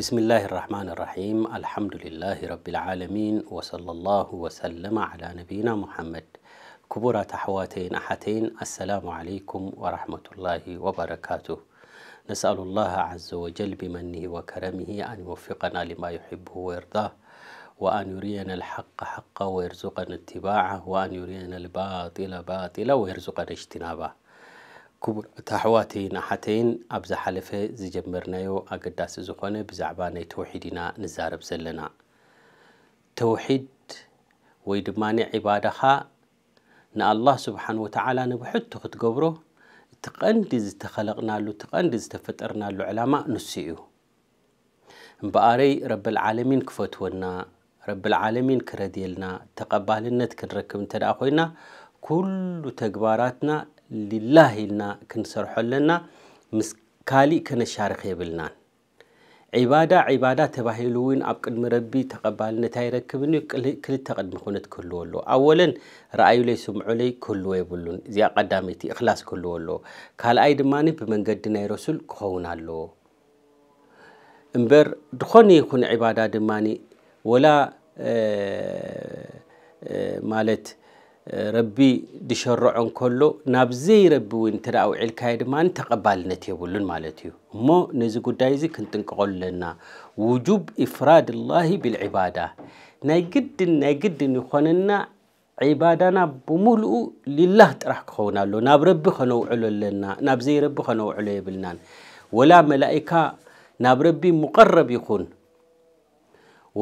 بسم الله الرحمن الرحيم الحمد لله رب العالمين وصلى الله وسلم على نبينا محمد كبرى تحواتين أحتين السلام عليكم ورحمة الله وبركاته نسأل الله عز وجل بمنه وكرمه أن يوفقنا لما يحبه ويرضاه وأن يرينا الحق حقا ويرزقنا اتباعه وأن يرينا الباطل باطلا ويرزقنا اجتنابه ክቡር እታ ኣሕዋተይን ኣሓተይን ኣብ ዝሓለፈ ዝጀመርናዮ ኣገዳሲ ዝኾነ ብዛዕባ ናይ ተውሒድ ኢና ንዛረብ ዘለና ተውሒድ ወይ ድማኒ ዒባዳኻ ንኣላህ ስብሓን ወተዓላ ንብሕቱ ክትገብሮ እቲ ቀንዲ ዝተኸለቕናሉ እቲ ቀንዲ ዝተፈጠርናሉ ዕላማ ንሱ እዩ እምበኣረይ ረብልዓለሚን ክፈትወና ረብልዓለሚን ክረድየልና ተቐባልነት ክንረክብ እንተ ደኣ ኮይና ኩሉ ተግባራትና ሊላህ ኢልና ክንሰርሖ ኣለና ምስ ካሊእ ክነሻርክ የብልናን ዒባዳ ዒባዳ ተባሂሉ እውን ኣብ ቅድሚ ረቢ ተቐባልነት ኣይረክብን እዩ ክልተ ቅድሚ ኩነት ክህልዎ ኣለዎ ኣወለን ረኣዩለይ ስምዑለይ ክህልዎ የብሉን እዚኣ ቀዳመይቲ እክላስ ክህልዎ ኣለዎ ካልኣይ ድማ ብመንገዲ ናይ ረሱል ክኸውን ኣለዎ እምበር ድኾነ ይኹን ዒባዳ ድማ ወላ ማለት ረቢ ድሸርዖን ከሎ ናብ ዘይረቢ እውን እንተ ኣውዒልካዮ ድማ ተቐባልነት የብሉን ማለት እዩ እሞ ነዚ ጉዳይ እዚ ክንጥንቀቐሉ ኣለና ውጁብ ኢፍራድ ላሂ ብልዕባዳ ናይ ግድን ናይ ግድን ይኮነና ዒባዳና ብምሉኡ ልላህ ጥራሕ ክኸውን ኣሎ ናብ ረቢ ከነውዕሎ ኣለና ናብ ዘይረቢ ከነውዕሎ የብልናን ወላ መላኢካ ናብ ረቢ ሙቀረብ ይኹን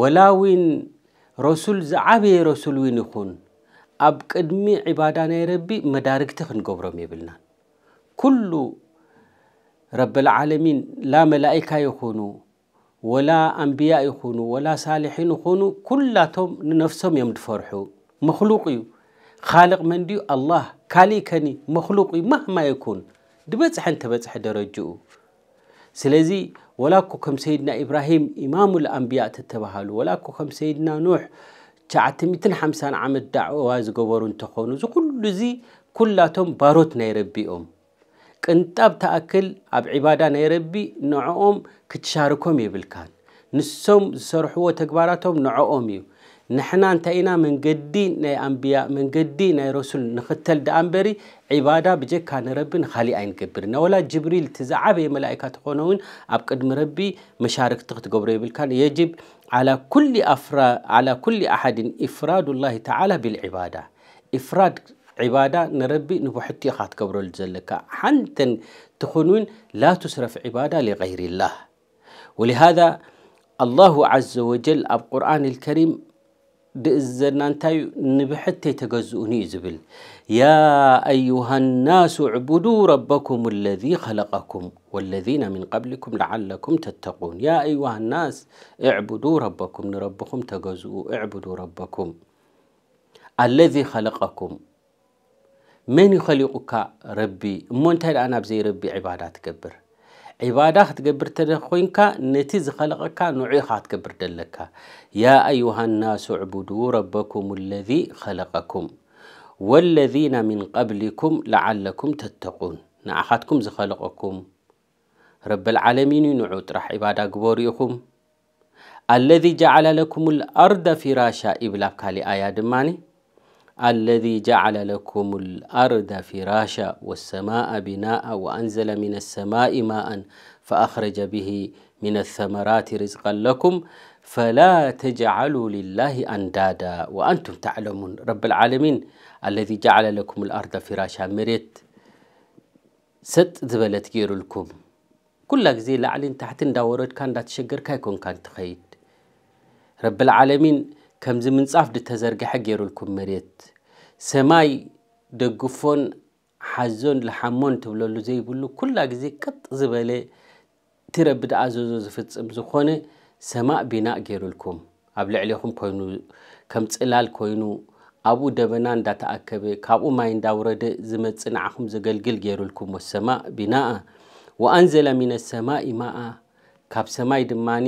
ወላ ውን ረሱል ዝዓበየ ረሱል እውን ይኹን ኣብ ቅድሚ ዒባዳ ናይ ረቢ መዳርግቲ ክንገብሮም የብልናን ኩሉ ረብልዓለሚን ላ መላእካ ይኹኑ ወላ ኣንብያ ይኹኑ ወላ ሳልሒን ይኹኑ ኩላቶም ንነፍሶም እዮም ድፈርሑ መክሉቕ እዩ ካልቕ መንዲኡ ኣላህ ካሊእ ከኒ መክሉቕ እዩ ማህማ ይኩን ድበፅሐ እንተበፅሐ ደረጅኡ ስለዚ ወላኮ ከም ሰይድና ኢብራሂም ኢማሙ ልኣንብያ እተተባሃሉ ወላኮ ከም ሰይድና ኑሕ 950 ዓመት ዳዕዋ ዝገበሩ እንተኾኑ እዚ ኩሉ እዚ ኩላቶም ባሮት ናይ ረቢ ኦም ቅንጣብ ተኣክል ኣብ ዒባዳ ናይ ረቢ ንዕኦም ክትሻርኮም የብልካን ንሶም ዝሰርሕዎ ተግባራቶም ንዕኦም እዩ نحنا انتينا من قدي ناي انبياء من قدي ناي رسول نختل دامبري عبادة بجي كان ربي نخالي اين كبرنا ولا جبريل تزعبي ملائكة تخونون ابقد مربي مشارك تخت قبريبل كان يجب على كل افراد على كل احد افراد الله تعالى بالعبادة افراد عبادة نربي نبوحتي خات قبرو الجلكا حنتن تخونون لا تسرف عبادة لغير الله ولهذا الله عز وجل القرآن الكريم بإزنانتاي نبحتي تقزؤني زبل يا أيها الناس عبدوا ربكم الذي خلقكم والذين من قبلكم لعلكم تتقون يا أيها الناس اعبدوا ربكم لربكم تقزؤوا اعبدوا ربكم الذي خلقكم من يخلقك ربي مونتاي أنا بزي ربي عبادات كبر عبادة تقبر تدخوينك نتيز خلقك نعيخ تقبر دلك يا أيها الناس اعبدوا ربكم الذي خلقكم والذين من قبلكم لعلكم تتقون نعخاتكم زخلقكم رب العالمين نعود ترح عبادة قبوريكم الذي جعل لكم الأرض فراشا إبلاك لآيات ماني الذي جعل لكم الأرض فراشا والسماء بناء وأنزل من السماء ماء فأخرج به من الثمرات رزقا لكم فلا تجعلوا لله أندادا وأنتم تعلمون رب العالمين الذي جعل لكم الأرض فراشا مريت ست ذبلت غير لكم ሰጥ ዝበለት ገይሩልኩም ኩላ ግዜ ላዕልን شجر እንዳወረድካ እንዳተሸገርካ ይኮንካ رب العالمين ከምዚ ምንጻፍ ድተዘርግሐ ገይሩልኩም መሬት ሰማይ ደግፎን ሓዞን ዝሓሞን ትብለሉ ዘይብሉ ኩላ ግዜ ቅጥ ዝበለ ትረቢ ድኣዘዞ ዝፍፅም ዝኾነ ሰማእ ቢናእ ገይሩልኩም ኣብ ልዕሊኹም ኮይኑ ከም ፅላል ኮይኑ ኣብኡ ደበና እንዳተኣከበ ካብኡ ማይ እንዳውረደ ዝመፅ ንዓኹም ዘገልግል ገይሩልኩም ወሰማእ ቢናኣ ወኣንዘለ ሚነ ሰማኢ ማኣ ካብ ሰማይ ድማኒ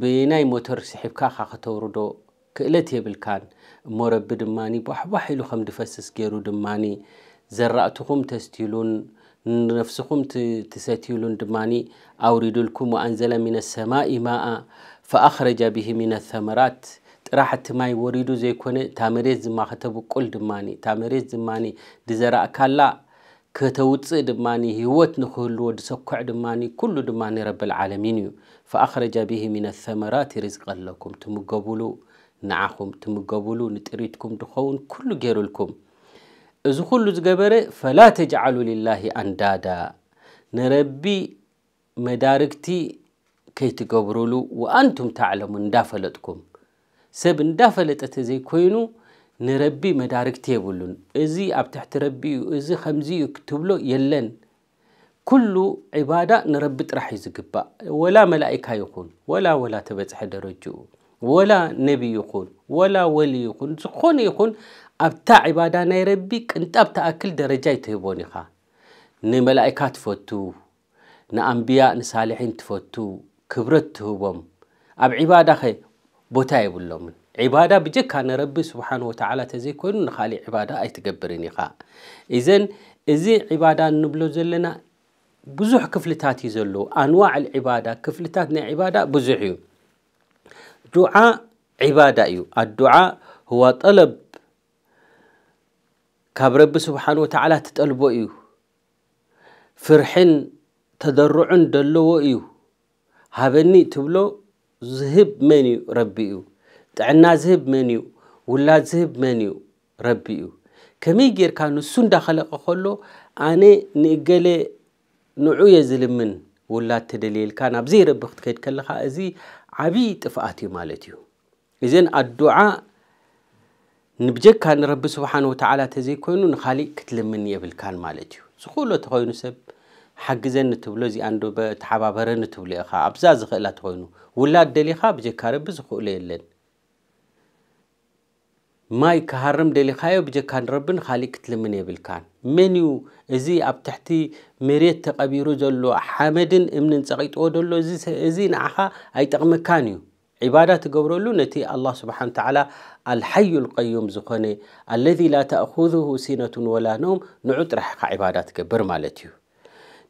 ብናይ ሞተር ስሒብካ ካ ክተውርዶ ክእለት የብልካን እሞ ረቢ ድማኒ ባሕባሕ ኢሉ ከም ድፈስስ ገይሩ ድማኒ ዘራእትኹም ተስቲሉን ንነፍስኹም ትሰትዩሉን ድማኒ ኣውሪዱልኩም ወኣንዘለ ሚነ ሰማኢ ማኣ ፈኣኽረጃ ብሂ ሚነ ተመራት ጥራሕ እቲ ማይ ወሪዱ ዘይኮነ እታ መሬት ድማ ከተብቁል ድማኒ እታ መሬት ድማኒ ድዘራእካላ ከተውፅእ ድማኒ ህይወት ንክህልዎ ድሰኩዕ ድማኒ ኩሉ ድማኒ ረብልዓለሚን እዩ ፈኣኽረጃ ብሂ ሚነ ተመራት ርዝቀ ኣለኩም ትምገቡሉ ንዓኹም ትምገቡሉ ንጥሪትኩም ድኸውን ኩሉ ገይሩልኩም እዚ ኩሉ ዝገበረ ፈላ ተጅዓሉ ልላሂ ኣንዳዳ ንረቢ መዳርግቲ ከይትገብሩሉ ወኣንቱም ተዕለሙ እንዳፈለጥኩም ሰብ እንዳፈለጠ ዘይኮይኑ ንረቢ መዳርግቲ የብሉን እዚ ኣብ ትሕቲ ረቢ እዩ እዚ ከምዚ እዩ ክትብሎ የለን ኩሉ ዕባዳ ንረቢ ጥራሕ እዩ ዝግባእ ወላ መላእካ ይኹን ወላ ወላ ተበፅሐ ደረጅኡ ولا نبي يقول ولا ولي يكون زخون يكون أبتاع عبادة نيربيك أنت أبتاع كل درجة يتهبوني خا نملائكة تفوتو نأنبياء نصالحين تفوتو كبرت تهبهم أب عبادة خي بوتاي بلوم عبادة بجكا نربي سبحانه وتعالى تزيكون نخالي عبادة أي تقبريني خا إذن إذي عبادة نبلو زلنا بزوح كفلتات يزلو أنواع العبادة كفلتات نعبادة بزوحيو ዱዓ ዒባዳ እዩ ኣዱዓ ህዋ ጠለብ ካብ ረቢ ስብሓን ወተዓላ ትጠልቦ እዩ ፍርሕን ተደርዑን ደለዎ እዩ ሃበኒ ትብሎ ዝህብ መን እዩ ረቢ እዩ ጥዕና ዝህብ መን እዩ ውላድ ዝህብ መን እዩ ረቢ እዩ ከመይ ጌርካ ንሱ እንዳኸለቀ ከሎ ኣነ ንእገሌ ንዑ የ ዝልምን ውላድ ተደልየልካ ናብዘይ ረቢ ክትከይድ ከለካ እዚ ዓብዪ ጥፍኣት እዩ ማለት እዩ እዘን ኣዱዓ ንብጀካ ንረቢ ስብሓን ወተዓላ እተዘይኮይኑ ንካሊእ ክትልምን የብልካን ማለት እዩ ዝኽእሎ እተኮይኑ ሰብ ሓግዘኒ ትብሎ እዚኣ ተሓባበረኒ ትብሎ ኢኻ ኣብዛ ዝኽእላ እተኮይኑ ውላድ ደሊኻ ብጀካ ረቢ ዝኽእሎ የለን ماي كهرم دلي خايو بجا كان ربن خالي كتلمن يبلكان منيو ازي اب تحتي مريت تقبيرو زلو حمدن امنن صقيطو دلو ازي ازي نعخا اي تقمكانيو عبادة تقبرلو نتي الله سبحانه وتعالى الحي القيوم زخوني الذي لا تأخذه سنة ولا نوم نعود رح عبادة تقبر مالتيو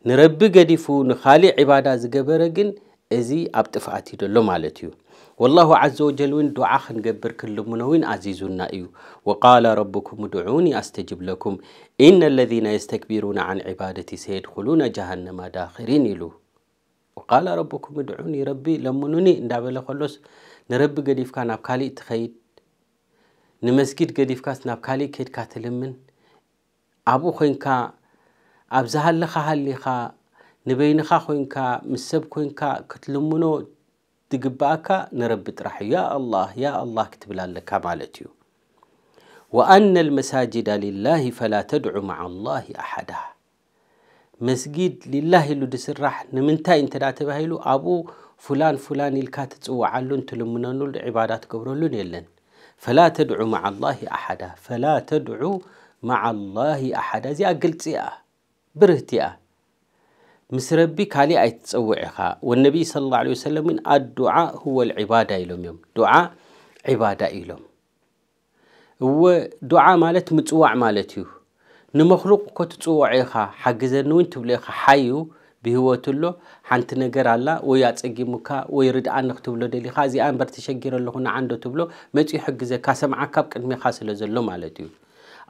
نربي قديفو نخالي عبادة زقبرقن ازي اب تفعتي دلو مالتيو والله عز وجل ون دعاء خنقبر كل منوين عزيزنا أيو وقال ربكم ادعوني أستجب لكم إن الذين يستكبرون عن عبادتي سيدخلون جهنم داخرين إلو وقال ربكم ادعوني ربي لمنوني اندابل خلص نرب قديف كان أبكالي تخيد نمسجد قديف كاس نبكالي كيد كاتلمن أبو خينكا أبزهل لخا هل لخا نبينخا خوينكا مسب خوينكا كتلمنو تقباك نرب ترح يا الله يا الله كتب لك مالتيو وأن المساجد لله فلا تدعو مع الله أحدا مسجد لله اللي دسرح نمنتاي انت لا تبهيلو أبو فلان فلان الكاتت تسوعلو انت لمنانو العبادات قبرولو يلن فلا تدعو مع الله أحدا فلا تدعو مع الله أحدا زي أقلت زي أه برهتي مسربي كالي أي تسوعها والنبي صلى الله عليه وسلم من الدعاء هو العبادة إلهم يوم دعاء عبادة إلهم هو دعاء مالت متسوع مالتيو نمخلوق كتسوعها حجزنا وين تبليها حيو بهوت الله حنت نجر الله ويا تسجمك ويرد عنك تبلو دلي خازي أن برتشجير الله هنا عنده تبلو ما تيحجزك كسمعك كاب كن مخاسل زلهم مالتيو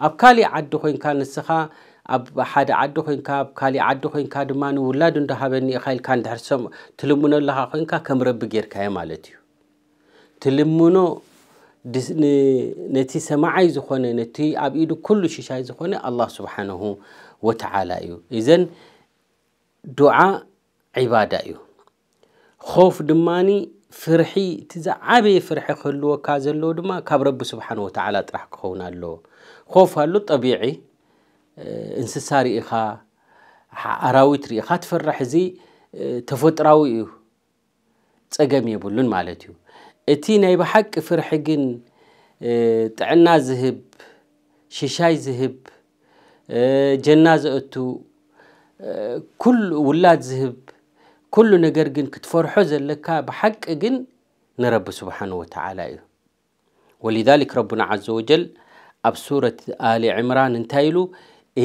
أبكالي عدو خين كان السخاء ኣብ ሓደ ዓዲ ኮይንካ ኣብ ካሊእ ዓዲ ኮይንካ ድማ ንውላድ እንዳሃበኒ ኢካ ኢልካ እንድሕር ትልምኖ ኣለካ ኮይንካ ከም ረቢ ጌርካዮ ማለት እዩ ትልምኖ ነቲ ሰማዓይ ዝኾነ ነቲ ኣብ ኢዱ ኩሉ ሽሻይ ዝኾነ ኣላ ስብሓንሁ ወተዓላ እዩ እዘን ዱዓ ዒባዳ እዩ ኮፍ ድማኒ ፍርሒ እቲ ዝዓበየ ፍርሒ ክህልወካ ዘለዎ ድማ ካብ ረቢ ስብሓን ወተዓላ ጥራሕ ክኸውን ኣለዎ ኮፍ ኣሎ ጠቢዒ እንስሳ ርኢኻ ኣራዊት ርኢኻ ትፈራሕ እዚ ተፈጥራዊ እዩ ፀገም የብሉን ማለት እዩ እቲ ናይ ብሓቂ ፍርሒ ግን ጥዕና ዝህብ ሽሻይ ዝህብ ጀና ዘእቱ ኩሉ ውላድ ዝህብ ኩሉ ነገር ግን ክትፈርሖ ዘለካ ብሓቂ ግን ንረቢ ስብሓን ወተዓላ እዩ ወሊዛሊክ ረብና ዓዘ ወጀል ኣብ ሱረት ኣሊ ዕምራን እንታይ ኢሉ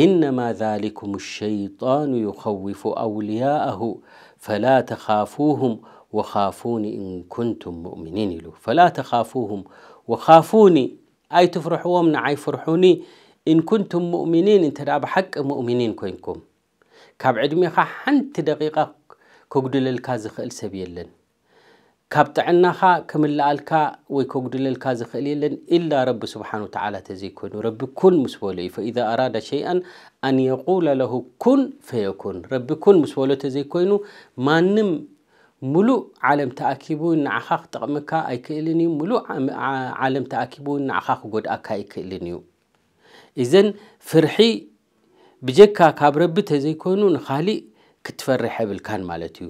إنما ذلكم الشيطان يخوف أولياءه فلا تخافوهم وخافوني إن كنتم مؤمنين له فلا تخافوهم وخافوني أي تفرحوا ومن أي فرحوني إن كنتم مؤمنين انت داب حق مؤمنين كوينكم كاب عدمي حنت دقيقة كقدل الكازخ لن ካብ ጥዕናኻ ክምላኣልካ ወይ ከጉድለልካ ዝኽእል የለን ኢላ ረቢ ስብሓን ወተዓላ ተዘይኮይኑ ረቢ ኩን ምስ በሎ እዩ ፈኢዛ ኣራዳ ሸይአን ኣን የቁለ ለሁ ኩን ፈየኩን ረቢ ኩን ምስ በሎ ተዘይኮይኑ ማንም ሙሉእ ዓለም ተኣኪቡ ንዓኻ ክጠቕመካ ኣይክእልን እዩ ሙሉእ ዓለም ተኣኪቡ ንዓኻ ክጎድኣካ ኣይክእልን እዩ እዘን ፍርሒ ብጀካ ካብ ረቢ ተዘይኮይኑ ንኻሊእ ክትፈርሕ የብልካን ማለት እዩ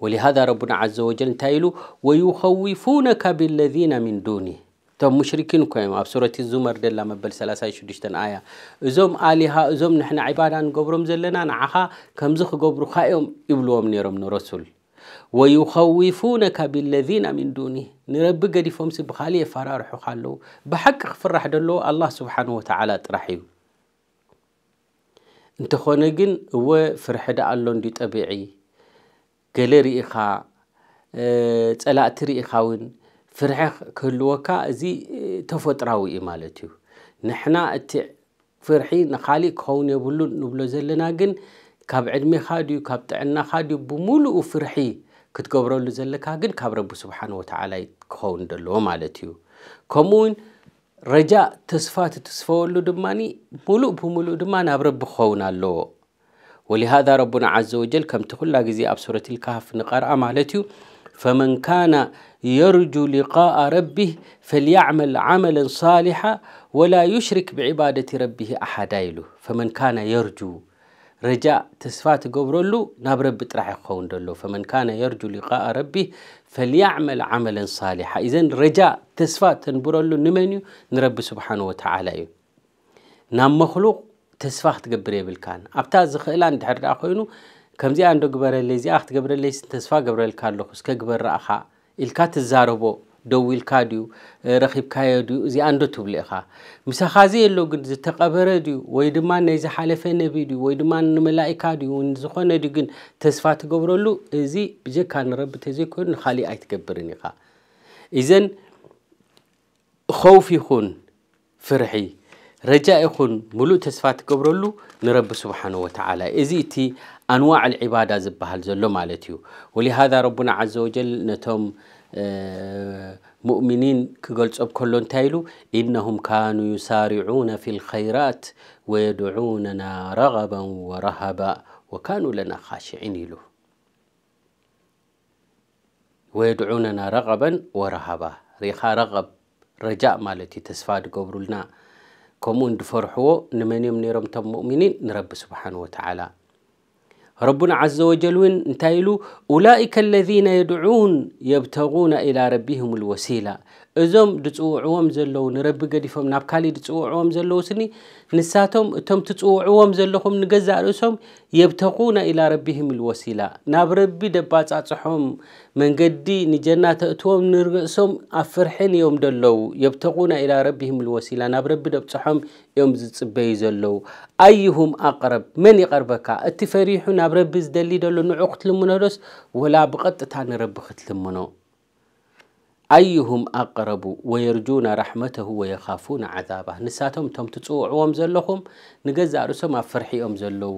ولهذا ربنا عز وجل انتايلو ويخوفونك بالذين من دوني تم مشركين كويم اب سوره الزمر دلا مبل 36 ايه ازوم الها ازوم نحن عبادا نغبرم زلنا نعها كمز خغبرو خايم يبلوم نيرم نرسول ويخوفونك بالذين من دوني نرب قديفهم سبخالي فرارحو خالو بحق فرح دلو الله سبحانه وتعالى طرحيو انت خونه جن هو فرح ده الله دي طبيعي ገለ ርኢኻ ፀላእቲ ርኢኻ እውን ፍርሒ ክህልወካ እዚ ተፈጥራዊ እዩ ማለት እዩ ንሕና እቲ ፍርሒ ንካሊእ ክኸውን የብሉን ንብሎ ዘለና ግን ካብ ዕድሚኻ ድዩ ካብ ጥዕናኻ ድዩ ብምሉኡ ፍርሒ ክትገብረሉ ዘለካ ግን ካብ ረቢ ስብሓን ወተዓላ ክኸውን ዘለዎ ማለት እዩ ከምኡ ውን ረጃእ ተስፋ ትትስፈወሉ ድማኒ ሙሉእ ብምሉእ ድማ ናብ ረቢ ክኸውን ኣለዎ ولهذا ربنا عز وجل كم تقول لك زي سورة الكهف نقرأ آه مالتيو فمن كان يرجو لقاء ربه فليعمل عملا صالحا ولا يشرك بعبادة ربه أحدا يلو فمن كان يرجو رجاء تسفات قبرلو ناب رب ترحي يخون فمن كان يرجو لقاء ربه فليعمل عملا صالحا إذن رجاء تسفات تنبرلو نمنيو نرب سبحانه وتعالى نام مخلوق ተስፋ ክትገብር የብልካን ኣብታ ዝኽእላ እንድሕር ኣ ኮይኑ ከምዚኣ እንዶ ግበረለይ እዚኣ ክትገብረለይ ተስፋ ገብረልካ ኣለኹ ስከ ግበር ኣኻ ኢልካ ትዛረቦ ደው ኢልካ ድዩ ረኺብካዮ ድዩ እዚኣ እንዶ ትብሉ ኢኻ ምሳኻ ዘ የሎ ግን ዝተቐበረ ድዩ ወይ ድማ ናይ ዝሓለፈ ነቢ ድዩ ወይ ድማ ንመላእካ ድዩ ዝኾነ ድዩ ግን ተስፋ ትገብረሉ እዚ ብጀካ ንረቢ ተዘይኮይኑ ንካሊእ ኣይትገብርን ኢኻ እዘን ከውፍ ይኹን ፍርሒ رجاء يكون ملو تسفات كبرلو نرب سبحانه وتعالى إزيتي أنواع العبادة زبهل زلو مالتيو ولهذا ربنا عز وجل نتم آه، مؤمنين كقلت كلون تايلو إنهم كانوا يسارعون في الخيرات ويدعوننا رغبا ورهبا وكانوا لنا خاشعين له ويدعوننا رغبا ورهبا ريخا رغب رجاء مالتي تسفاد قبرلنا كمون دفرحو نمنيم نيرم تم مؤمنين نرب سبحانه وتعالى ربنا عز وجل وين انتايلو أولئك الذين يدعون يبتغون إلى ربهم الوسيلة እዞም ድፅውዕዎም ዘለዉ ንረቢ ገዲፎም ናብ ካሊእ ድፅውዕዎም ዘለዉ ስኒ ንሳቶም እቶም ትፅውዕዎም ዘለኹም ንገዛእ ርእሶም የብተኹና ኢላ ረቢህም ኢልወሲላ ናብ ረቢ ደባፃፅሖም መንገዲ ንጀና ተእትዎም ንርእሶም ኣብ ፍርሕን እዮም ደለዉ የብተኹና ኢላ ረቢህም ኢልወሲላ ናብ ረቢ ደብፅሖም እዮም ዝፅበዩ ዘለዉ ኣይሁም ኣቅረብ መን ይቐርበካ እቲ ፈሪሑ ናብ ረቢ ዝደሊ ደሎ ንዑ ክትልምኖ ዶስ ወላ ብቐጥታ ንረቢ ክትልምኖ أيهم أقرب ويرجون رحمته ويخافون عذابه نساتهم تم تፅውዕዎም ዘለኹም ንገዛእ ርእሶም ኣብ ፍርሒኦም ዘለዉ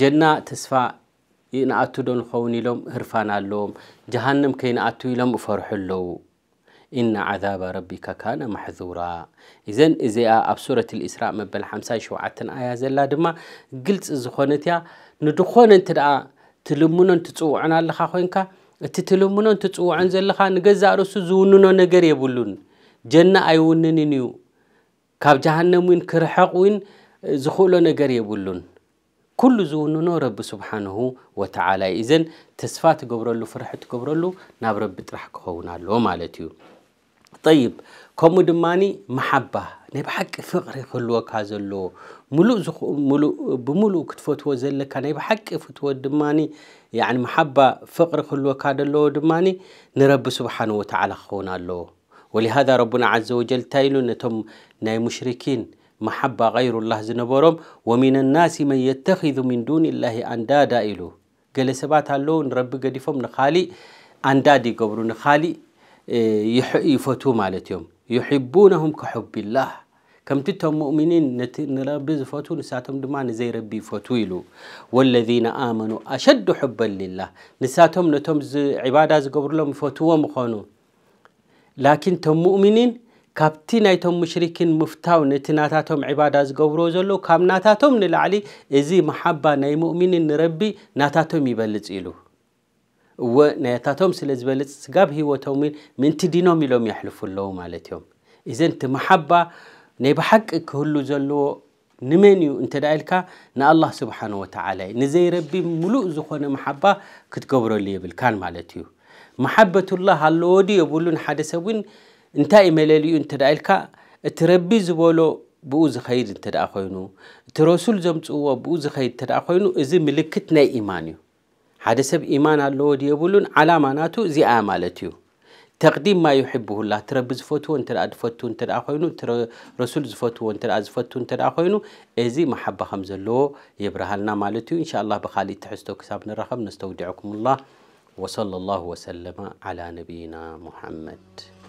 ጀና ተስፋ ንኣቱ ዶ ንኸውን هرفانا ህርፋን جهنم ጀሃንም ከይንኣቱ ኢሎም እፈርሑ ኣለዉ إن عذاب ربك كان محذورا إذا إذا أبصرة سورة الإسراء مبل حمسة شوعة آية زلا دما قلت إذا خونت يا ندخون أنت تلمون تتوعنا لخا خوينك እቲ ትልምኖን ትፅውዕን ዘለኻ ንገዛእ ርእሱ ዝውንኖ ነገር የብሉን ጀና ኣይውንንን እዩ ካብ ጀሃንም እውን ክርሕቕ እውን ዝኽእሎ ነገር የብሉን ኩሉ ዝውንኖ ረቢ ስብሓንሁ ወተዓላ እዩ እዘን ተስፋ ትገብረሉ ፍርሒ ትገብረሉ ናብ ረቢ ጥራሕ ክኸውን ኣለዎ ማለት እዩ ጠይብ ከምኡ ድማኒ መሓባ ናይ ብሓቂ ፍቕሪ ክህልወካ ዘለዎ ብምሉእ ክትፈትዎ ዘለካ ናይ ብሓቂ ፍትዎ ድማኒ መሓባ ፍቕሪ ክህልወካ ዘለዎ ድማኒ ንረቢ ስብሓን ወተዓላ ክኸውን ኣለዎ ወሊሃذ ረቡና ዘ ወጀል እንታይ ኢሉ ነቶም ናይ ሙሽርኪን መሓባ غይሩላህ ዝነበሮም ወሚን ናሲ መን የተኪذ ምን ዱን ላሂ ኣንዳዳ ኢሉ ገለ ሰባት ኣለዉ ንረቢ ገዲፎም ንካሊእ ኣንዳድ ይገብሩ ንካሊእ ይፈትዉ ማለት እዮም يحبونهم كحب الله كم تتهم مؤمنين نربي فتو نساتهم دما نزي ربي فتو والذين آمنوا أشد حبا لله نساتهم نتهم عبادة زقبر لهم فتو مخانو لكن تم مؤمنين ካብቲ ናይቶም ሙሽሪኪን ምፍታው ነቲ عبادة ዕባዳ ዝገብሮ ዘሎ ካብ ናታቶም ንላዕሊ እዚ መሓባ ናይ ሙእሚንን ንረቢ ናታቶም ይበልፅ ونايتاتهم سلزبلت سقاب هي وتوميل من تدينهم يلوم يحلفوا له مالتهم إذا أنت محبة نيبحق كهلو زلو نمنيو أنت دعيلك نا الله سبحانه وتعالى نزي ربي ملوء زخون محبة كتقبرو لي بالكان مالتيو محبة الله هالودي يبولون حدثوين انتاي ملاليو أنت دعيلك تربي زبولو ብኡ ዝኸይድ እንተ ደኣ ኮይኑ እቲ ረሱል ዘምፅእዎ ብኡ ዝኸይድ እንተ ደኣ ኮይኑ እዚ ምልክት ሓደ ሰብ ኢማን ኣለዎ ድየ ብሉን ዓላማ ናቱ እዚኣ ማለት እዩ ተቕዲም ማ ዩሕብሁላ እቲ ረቢ ዝፈትዎ እንተ ድፈቱ እተ ኮይኑ ረሱል ዝፈትዎ እተ ዝፈቱ እንተ ኮይኑ እዚ መሓባ ከም ዘለዎ የብርሃልና ማለት እዩ እንሻ ላ ብካሊእ ትሕዝቶ ክሳብ ንረኸብ ነስተውዲዐኩም ላ ወصለ ላሁ ወሰለማ ዓላ ነብይና ሙሐመድ